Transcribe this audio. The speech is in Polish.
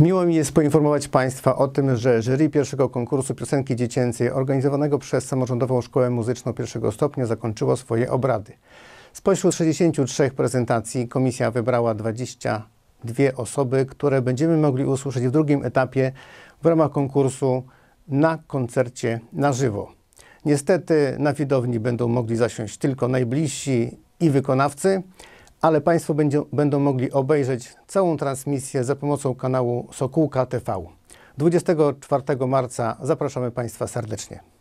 Miło mi jest poinformować Państwa o tym, że jury pierwszego konkursu piosenki dziecięcej organizowanego przez Samorządową Szkołę Muzyczną pierwszego stopnia zakończyło swoje obrady. Spośród 63 prezentacji komisja wybrała 22 osoby, które będziemy mogli usłyszeć w drugim etapie w ramach konkursu na koncercie na żywo. Niestety na widowni będą mogli zasiąść tylko najbliżsi i wykonawcy, ale Państwo będzie, będą mogli obejrzeć całą transmisję za pomocą kanału Sokółka TV. 24 marca zapraszamy Państwa serdecznie.